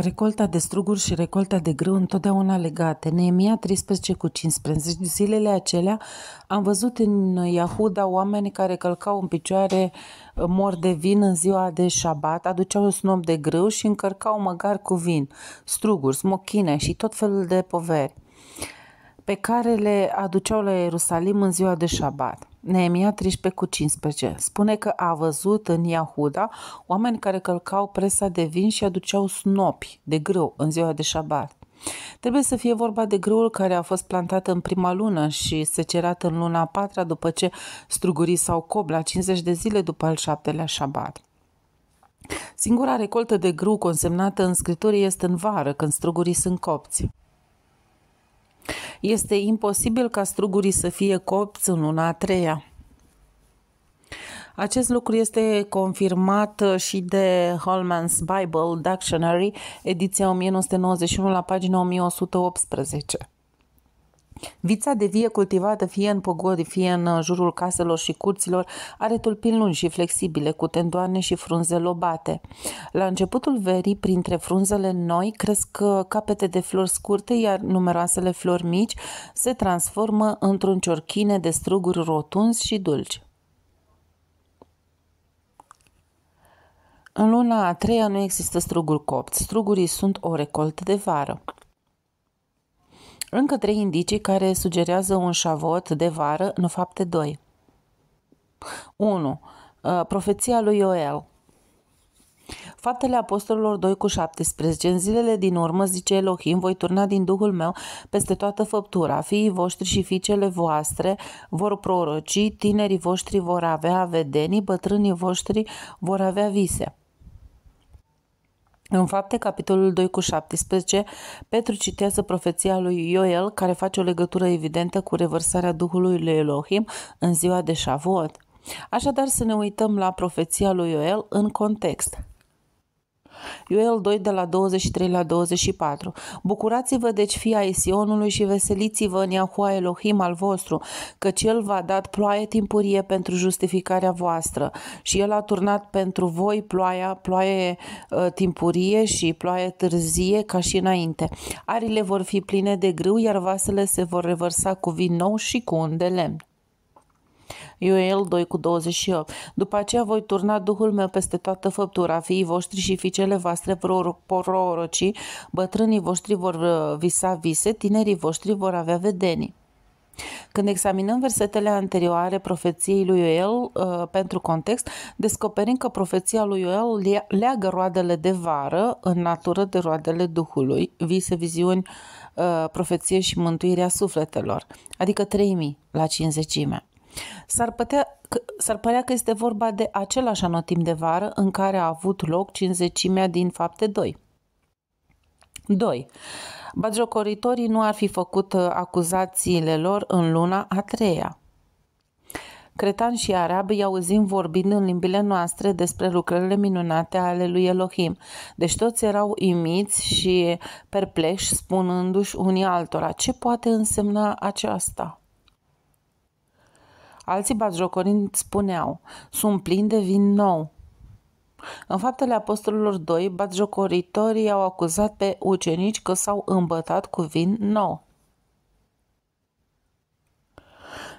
Recolta de struguri și recolta de grâu întotdeauna legate. Neemia 13 cu 15. Zilele acelea am văzut în Iahuda oameni care călcau în picioare uh, mor de vin în ziua de șabat, aduceau un snop de grâu și încărcau măgar cu vin, struguri, smochine și tot felul de poveri pe care le aduceau la Ierusalim în ziua de șabat. Neemia 13 cu 15 spune că a văzut în Iahuda oameni care călcau presa de vin și aduceau snopi de grâu în ziua de șabat. Trebuie să fie vorba de grâul care a fost plantat în prima lună și secerat în luna a patra după ce strugurii sau la 50 de zile după al șaptelea șabat. Singura recoltă de grâu consemnată în scripturi este în vară, când strugurii sunt copți. Este imposibil ca strugurii să fie copți în luna a treia. Acest lucru este confirmat și de Holman's Bible Dictionary, ediția 1991 la pagina 1118. Vița de vie cultivată fie în pogori, fie în uh, jurul caselor și curților, are tulpini lungi și flexibile, cu tendoane și frunze lobate. La începutul verii, printre frunzele noi, cresc uh, capete de flori scurte, iar numeroasele flori mici se transformă într-un ciorchine de struguri rotunzi și dulci. În luna a treia nu există struguri copți. Strugurii sunt o recoltă de vară. Încă trei indicii care sugerează un șavot de vară în fapte 2. 1. Uh, profeția lui Ioel Faptele Apostolilor 2 cu 17 În zilele din urmă, zice Elohim, voi turna din Duhul meu peste toată făptura. Fiii voștri și fiicele voastre vor proroci, tinerii voștri vor avea vedenii, bătrânii voștri vor avea vise. În fapte, capitolul 2 cu 17, Petru citează profeția lui Ioel, care face o legătură evidentă cu revărsarea Duhului lui Elohim în ziua de Shavuot. Așadar să ne uităm la profeția lui Ioel în context. Ioel 2 de la 23 la 24 Bucurați-vă deci fii ai Sionului și veseliți-vă în Iahua Elohim al vostru, că cel v-a dat ploaie timpurie pentru justificarea voastră și el a turnat pentru voi ploaia, ploaie uh, timpurie și ploaie târzie ca și înainte. Arile vor fi pline de grâu, iar vasele se vor revărsa cu vin nou și cu un de lemn. Ioel 2 cu 28. După aceea voi turna Duhul meu peste toată făptura, fiii voștri și fiicele voastre proroci, bătrânii voștri vor uh, visa vise, tinerii voștri vor avea vedenii. Când examinăm versetele anterioare profeției lui Ioel uh, pentru context, descoperim că profeția lui Ioel leagă roadele de vară în natură de roadele Duhului, vise, viziuni, uh, profeție și mântuirea sufletelor, adică 3000 la cinzecime. S-ar, putea, s-ar părea că este vorba de același anotimp de vară în care a avut loc cinzecimea din fapte 2. 2. Bagiocoritorii nu ar fi făcut uh, acuzațiile lor în luna a treia. Cretan și arabi auzim vorbind în limbile noastre despre lucrările minunate ale lui Elohim. Deci toți erau imiți și perpleși spunându-și unii altora ce poate însemna aceasta. Alții batjocorind spuneau, sunt plini de vin nou. În faptele apostolilor 2, batjocoritorii au acuzat pe ucenici că s-au îmbătat cu vin nou.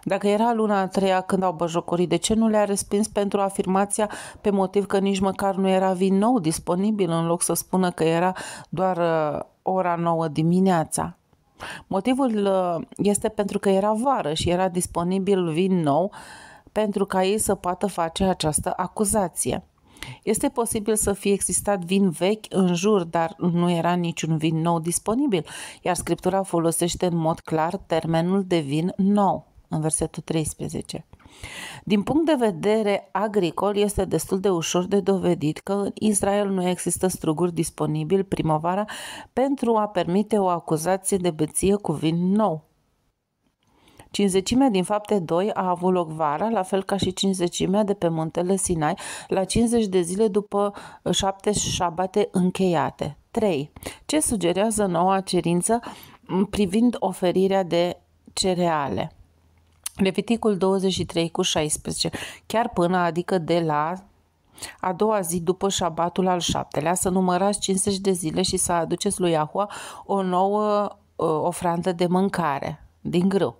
Dacă era luna a treia când au băjocorit, de ce nu le-a respins pentru afirmația pe motiv că nici măcar nu era vin nou disponibil în loc să spună că era doar uh, ora nouă dimineața? Motivul uh, este pentru că era vară și era disponibil vin nou pentru ca ei să poată face această acuzație. Este posibil să fie existat vin vechi în jur, dar nu era niciun vin nou disponibil, iar Scriptura folosește în mod clar termenul de vin nou, în versetul 13. Din punct de vedere agricol, este destul de ușor de dovedit că în Israel nu există struguri disponibil primăvara pentru a permite o acuzație de beție cu vin nou. Cinzecimea din fapte 2 a avut loc vara, la fel ca și cinzecimea de pe muntele Sinai, la 50 de zile după uh, șapte șabate încheiate. 3. Ce sugerează noua cerință privind oferirea de cereale? Leviticul 23 cu 16, chiar până, adică de la a doua zi după șabatul al șaptelea, să numărați 50 de zile și să aduceți lui Iahua o nouă uh, ofrandă de mâncare din grâu.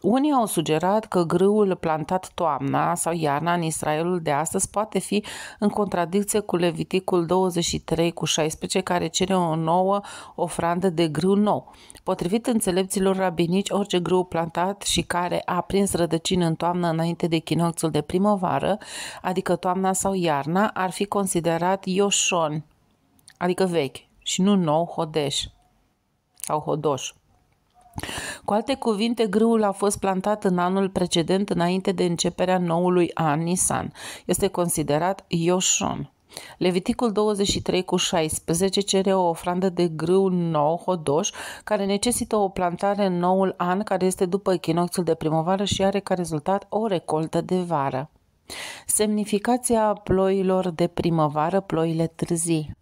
Unii au sugerat că grâul plantat toamna sau iarna în Israelul de astăzi poate fi în contradicție cu Leviticul 23 cu 16 care cere o nouă ofrandă de grâu nou. Potrivit înțelepților rabinici, orice grâu plantat și care a prins rădăcini în toamnă înainte de chinoxul de primăvară, adică toamna sau iarna, ar fi considerat ioșon, adică vechi, și nu nou hodeș sau hodoș. Cu alte cuvinte, grâul a fost plantat în anul precedent înainte de începerea noului an Nisan. Este considerat Yoshon. Leviticul 23 cu 16 cere o ofrandă de grâu nou, hodoș, care necesită o plantare în noul an, care este după echinoxul de primăvară și are ca rezultat o recoltă de vară. Semnificația ploilor de primăvară, ploile târzii.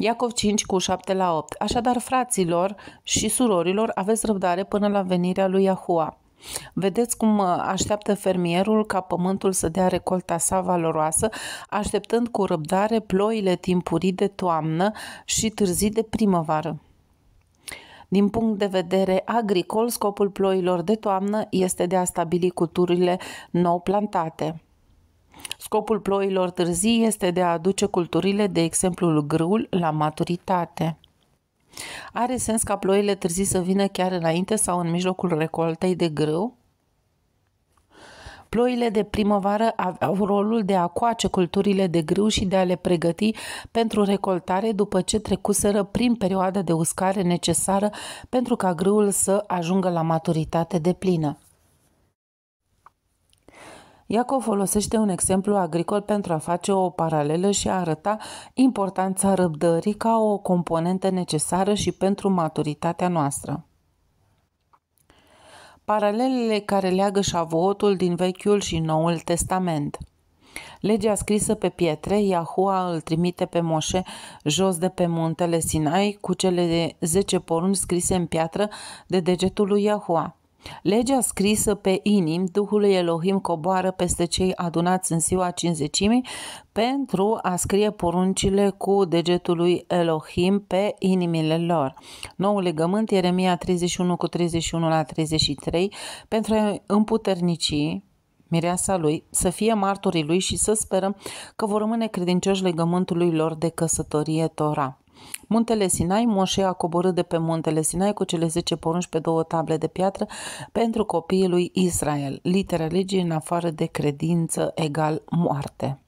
Iacov 5 cu 7 la 8. Așadar, fraților și surorilor, aveți răbdare până la venirea lui Iahua. Vedeți cum uh, așteaptă fermierul ca pământul să dea recolta sa valoroasă, așteptând cu răbdare ploile timpurii de toamnă și târzii de primăvară. Din punct de vedere agricol, scopul ploilor de toamnă este de a stabili culturile nou plantate. Scopul ploilor târzii este de a aduce culturile, de exemplu grâul, la maturitate. Are sens ca ploile târzii să vină chiar înainte sau în mijlocul recoltei de grâu? Ploile de primăvară aveau rolul de a coace culturile de grâu și de a le pregăti pentru recoltare după ce trecuseră prin perioada de uscare necesară pentru ca grâul să ajungă la maturitate de plină. Iacov folosește un exemplu agricol pentru a face o paralelă și a arăta importanța răbdării ca o componentă necesară și pentru maturitatea noastră. Paralelele care leagă șavotul din Vechiul și Noul Testament Legea scrisă pe pietre, Iahua îl trimite pe Moșe jos de pe muntele Sinai cu cele zece porunci scrise în piatră de degetul lui Iahua. Legea scrisă pe inim Duhului Elohim coboară peste cei adunați în ziua cinzecimii pentru a scrie poruncile cu degetul lui Elohim pe inimile lor. Noul legământ, Ieremia 31 cu 31 la 33, pentru a împuternici mireasa lui, să fie martorii lui și să sperăm că vor rămâne credincioși legământului lor de căsătorie Tora. Muntele Sinai, Moșe a coborât de pe muntele Sinai cu cele 10 porunci pe două table de piatră pentru copiii lui Israel, litera legii în afară de credință egal moarte.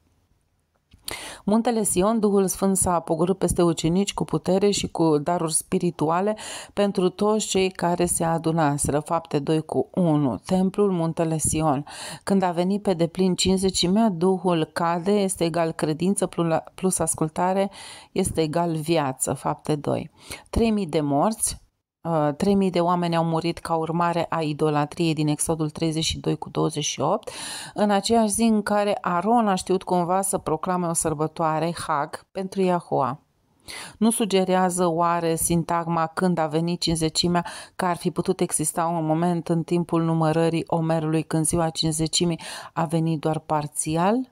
Muntele Sion, Duhul Sfânt s-a pogorât peste ucenici cu putere și cu daruri spirituale pentru toți cei care se adunaseră. Fapte 2 cu 1. Templul Muntele Sion. Când a venit pe deplin 50 mea, Duhul cade, este egal credință plus ascultare, este egal viață. Fapte 2. 3000 de morți, 3.000 uh, de oameni au murit ca urmare a idolatriei din Exodul 32 cu 28, în aceeași zi în care Aron a știut cumva să proclame o sărbătoare, Hag, pentru Iahua. Nu sugerează oare sintagma când a venit cinzecimea că ar fi putut exista un moment în timpul numărării Omerului când ziua cinzecimii a venit doar parțial?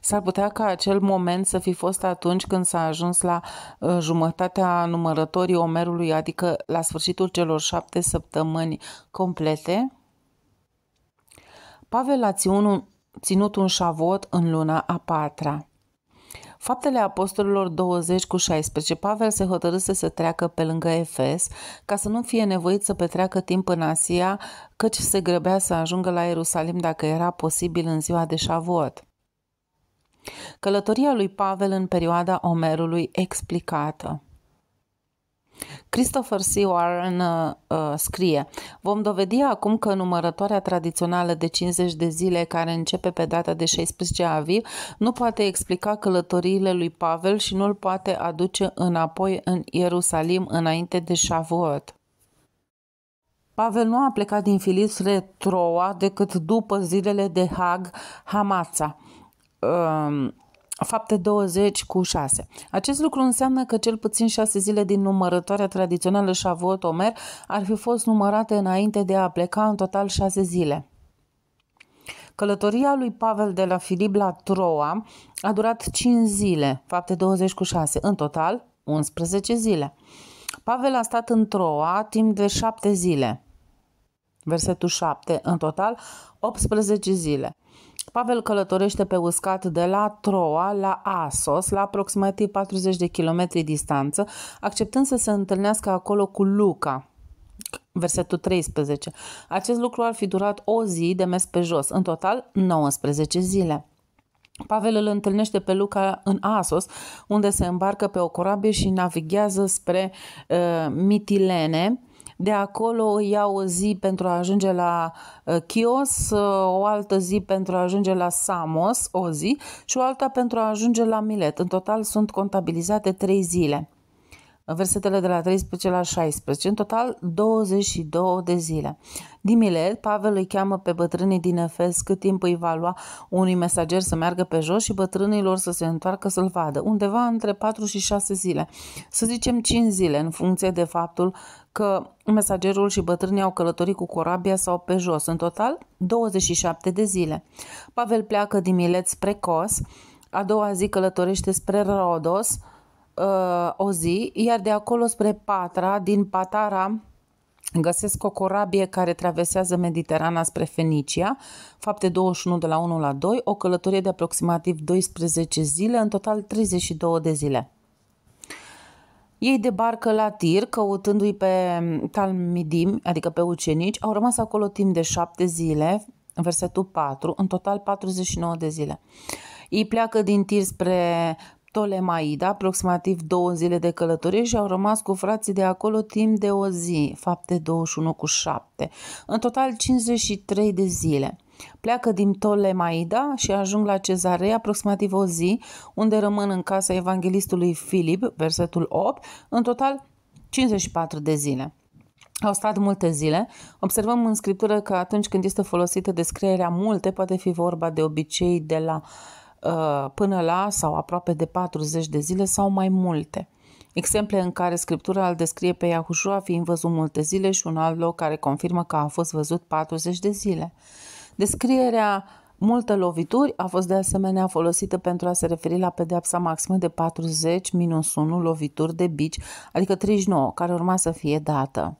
S-ar putea ca acel moment să fi fost atunci când s-a ajuns la uh, jumătatea numărătorii Omerului, adică la sfârșitul celor șapte săptămâni complete? Pavel a ținut un șavot în luna a patra. Faptele Apostolilor 20 cu 16, Pavel se hotărâse să treacă pe lângă Efes ca să nu fie nevoit să petreacă timp în Asia, căci se grăbea să ajungă la Ierusalim dacă era posibil în ziua de șavot. Călătoria lui Pavel în perioada Omerului explicată. Christopher C. Warren uh, uh scrie Vom dovedi acum că numărătoarea tradițională de 50 de zile care începe pe data de 16 aviv nu poate explica călătoriile lui Pavel și nu îl poate aduce înapoi în Ierusalim înainte de Shavuot. Pavel nu a plecat din Filis retroa decât după zilele de Hag Hamața. Um, fapte 20 cu 6. Acest lucru înseamnă că cel puțin 6 zile din numărătoarea tradițională Shavuot Omer ar fi fost numărate înainte de a pleca în total 6 zile. Călătoria lui Pavel de la Filip la Troa a durat 5 zile, fapte 20 cu 6, în total 11 zile. Pavel a stat în Troa timp de 7 zile, versetul 7, în total 18 zile. Pavel călătorește pe uscat de la Troa la Asos, la aproximativ 40 de kilometri distanță, acceptând să se întâlnească acolo cu Luca, versetul 13. Acest lucru ar fi durat o zi de mers pe jos, în total 19 zile. Pavel îl întâlnește pe Luca în Asos, unde se îmbarcă pe o corabie și navighează spre uh, Mitilene, de acolo iau o zi pentru a ajunge la uh, Chios, uh, o altă zi pentru a ajunge la Samos, o zi, și o alta pentru a ajunge la Milet. În total sunt contabilizate trei zile versetele de la 13 la 16, în total 22 de zile. Dimilet, Pavel îi cheamă pe bătrânii din Efes cât timp îi va lua unui mesager să meargă pe jos și bătrânilor să se întoarcă să-l vadă, undeva între 4 și 6 zile, să zicem 5 zile, în funcție de faptul că mesagerul și bătrânii au călătorit cu corabia sau pe jos, în total 27 de zile. Pavel pleacă din Milet spre Cos, a doua zi călătorește spre Rodos, Uh, o zi, iar de acolo spre Patra, din Patara, găsesc o corabie care traversează Mediterana spre Fenicia, fapte 21 de la 1 la 2, o călătorie de aproximativ 12 zile, în total 32 de zile. Ei debarcă la tir, căutându-i pe talmidim, adică pe ucenici, au rămas acolo timp de 7 zile, versetul 4, în total 49 de zile. Ei pleacă din tir spre Ptolemaida, aproximativ două zile de călătorie și au rămas cu frații de acolo timp de o zi, fapte 21 cu 7, în total 53 de zile. Pleacă din Ptolemaida și ajung la Cezarea aproximativ o zi, unde rămân în casa evanghelistului Filip, versetul 8, în total 54 de zile. Au stat multe zile. Observăm în scriptură că atunci când este folosită descrierea multe, poate fi vorba de obicei de la uh, Uh, până la sau aproape de 40 de zile sau mai multe. Exemple în care Scriptura îl descrie pe Iahușua fiind văzut multe zile și un alt loc care confirmă că a fost văzut 40 de zile. Descrierea multe lovituri a fost de asemenea folosită pentru a se referi la pedeapsa maximă de 40 minus 1 lovituri de bici, adică 39, care urma să fie dată.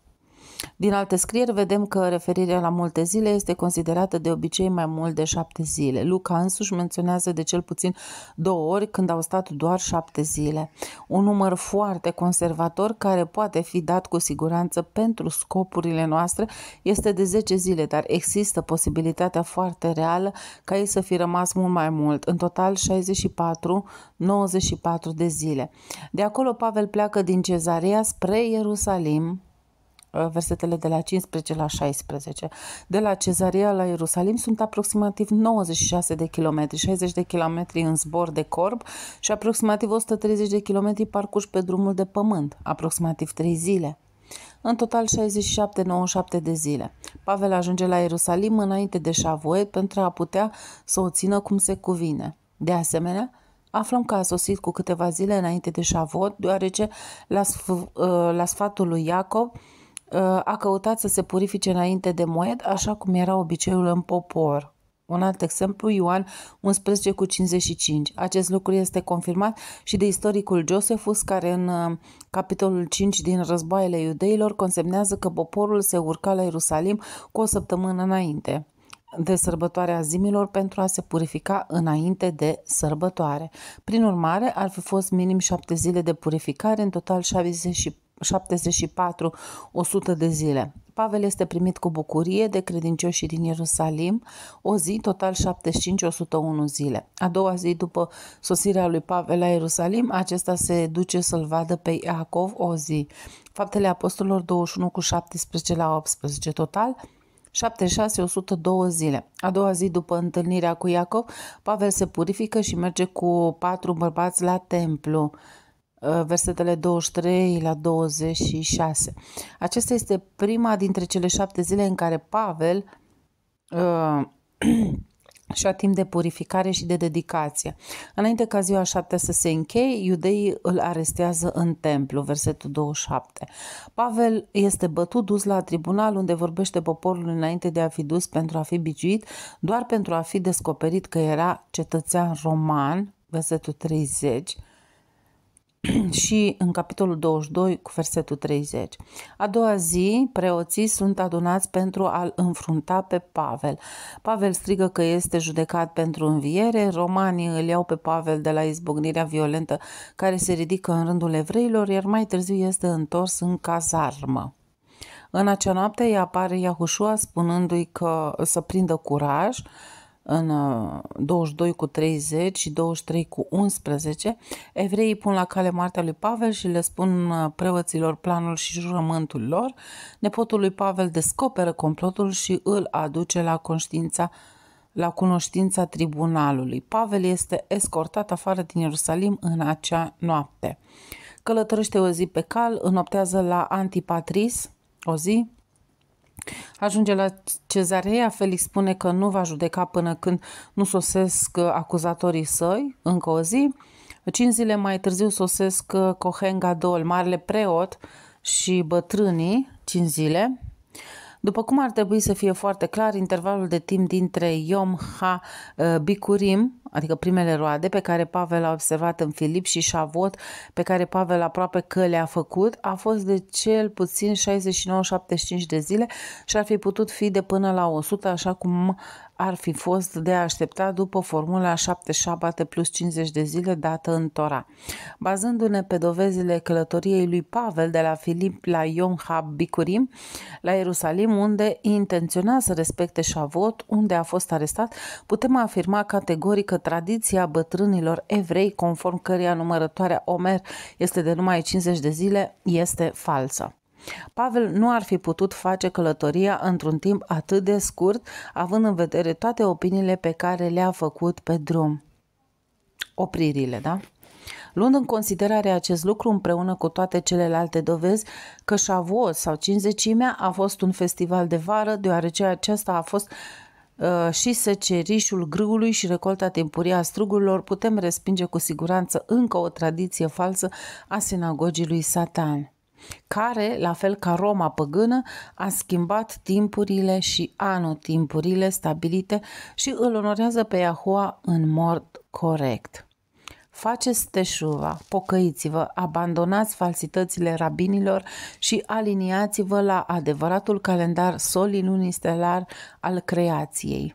Din alte scrieri vedem că referirea la multe zile este considerată de obicei mai mult de șapte zile. Luca însuși menționează de cel puțin două ori când au stat doar șapte zile. Un număr foarte conservator care poate fi dat cu siguranță pentru scopurile noastre este de 10 zile, dar există posibilitatea foarte reală ca ei să fi rămas mult mai mult, în total 64-94 de zile. De acolo Pavel pleacă din Cezarea spre Ierusalim, Uh, versetele de la 15 la 16. De la Cezarea la Ierusalim sunt aproximativ 96 de kilometri, 60 de kilometri în zbor de corb și aproximativ 130 de kilometri parcurs pe drumul de pământ, aproximativ 3 zile. În total 67-97 de zile. Pavel ajunge la Ierusalim înainte de Șavoie pentru a putea să o țină cum se cuvine. De asemenea, aflăm că a sosit cu câteva zile înainte de Șavot, deoarece la, sf- uh, la sfatul lui Iacob, a căutat să se purifice înainte de moed, așa cum era obiceiul în popor. Un alt exemplu, Ioan 11 cu 55. Acest lucru este confirmat și de istoricul Josephus, care în uh, capitolul 5 din războaiele iudeilor consemnează că poporul se urca la Ierusalim cu o săptămână înainte de sărbătoarea zimilor pentru a se purifica înainte de sărbătoare. Prin urmare, ar fi fost minim șapte zile de purificare, în total 74 74 100 de zile. Pavel este primit cu bucurie de credincioșii din Ierusalim, o zi, total 75-101 zile. A doua zi după sosirea lui Pavel la Ierusalim, acesta se duce să-l vadă pe Iacov o zi. Faptele Apostolilor 21 cu 17 la 18 total, 76-102 zile. A doua zi după întâlnirea cu Iacov, Pavel se purifică și merge cu patru bărbați la templu. Uh, versetele 23 la 26. Acesta este prima dintre cele șapte zile în care Pavel uh, și-a timp de purificare și de dedicație. Înainte ca ziua șaptea să se încheie, iudeii îl arestează în templu, versetul 27. Pavel este bătut, dus la tribunal unde vorbește poporul înainte de a fi dus pentru a fi biciuit, doar pentru a fi descoperit că era cetățean roman, versetul 30, și în capitolul 22 cu versetul 30. A doua zi, preoții sunt adunați pentru a-l înfrunta pe Pavel. Pavel strigă că este judecat pentru înviere, romanii îl iau pe Pavel de la izbucnirea violentă care se ridică în rândul evreilor, iar mai târziu este întors în cazarmă. În acea noapte îi apare Iahușua spunându-i că să prindă curaj, în 22 uh, cu 30 și 23 cu 11, evreii pun la cale moartea lui Pavel și le spun uh, preoților planul și jurământul lor. Nepotul lui Pavel descoperă complotul și îl aduce la conștiința la cunoștința tribunalului. Pavel este escortat afară din Ierusalim în acea noapte. Călătorește o zi pe cal, înoptează la Antipatris o zi, Ajunge la cezarea, Felix spune că nu va judeca până când nu sosesc acuzatorii săi, încă o zi. Cinci zile mai târziu sosesc Cohen Gadol, marele preot și bătrânii, cinci zile. După cum ar trebui să fie foarte clar, intervalul de timp dintre Yom Ha Bicurim, adică primele roade pe care Pavel a observat în Filip și Șavot, pe care Pavel aproape că le-a făcut, a fost de cel puțin 69-75 de zile și ar fi putut fi de până la 100, așa cum ar fi fost de așteptat după formula 7 șabate plus 50 de zile dată în Tora. Bazându-ne pe dovezile călătoriei lui Pavel de la Filip la Yom Bicurim, la Ierusalim, unde intenționa să respecte Șavot, unde a fost arestat, putem afirma categoric că tradiția bătrânilor evrei, conform căreia numărătoarea Omer este de numai 50 de zile, este falsă. Pavel nu ar fi putut face călătoria într-un timp atât de scurt, având în vedere toate opiniile pe care le-a făcut pe drum. Opririle, da? Luând în considerare acest lucru împreună cu toate celelalte dovezi că șavuos sau Cinzecimea a fost un festival de vară, deoarece acesta a fost uh, și secerișul grâului și recolta timpurie a strugurilor, putem respinge cu siguranță încă o tradiție falsă a sinagogii lui Satan care, la fel ca Roma păgână, a schimbat timpurile și anotimpurile stabilite și îl onorează pe Iahua în mod corect. Faceți teșuva, pocăiți-vă, abandonați falsitățile rabinilor și aliniați-vă la adevăratul calendar solinunistelar al creației.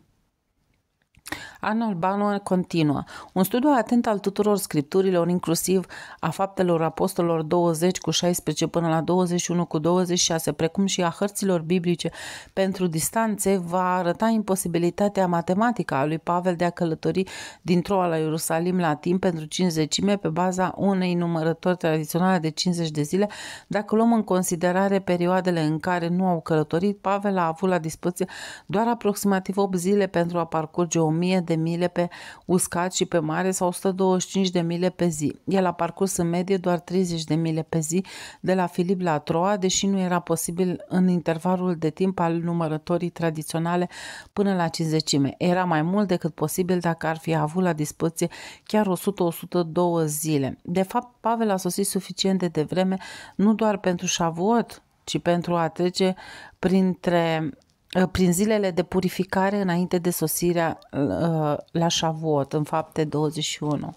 Anul Banner continuă. Un studiu atent al tuturor scripturilor, inclusiv a faptelor apostolilor 20 cu 16 până la 21 cu 26, precum și a hărților biblice pentru distanțe, va arăta imposibilitatea matematică a lui Pavel de a călători dintr-o la Ierusalim la timp pentru 50 pe baza unei numărători tradiționale de 50 de zile. Dacă luăm în considerare perioadele în care nu au călătorit, Pavel a avut la dispoziție doar aproximativ 8 zile pentru a parcurge o 1000 de mile pe uscat și pe mare sau 125 de mile pe zi. El a parcurs în medie doar 30 de mile pe zi de la Filip la Troa, deși nu era posibil în intervalul de timp al numărătorii tradiționale până la 50 Era mai mult decât posibil dacă ar fi avut la dispoziție chiar 100-102 zile. De fapt, Pavel a sosit suficient de devreme nu doar pentru șavot, ci pentru a trece printre Ă, prin zilele de purificare înainte de sosirea ă, la Șavot, în fapte 21.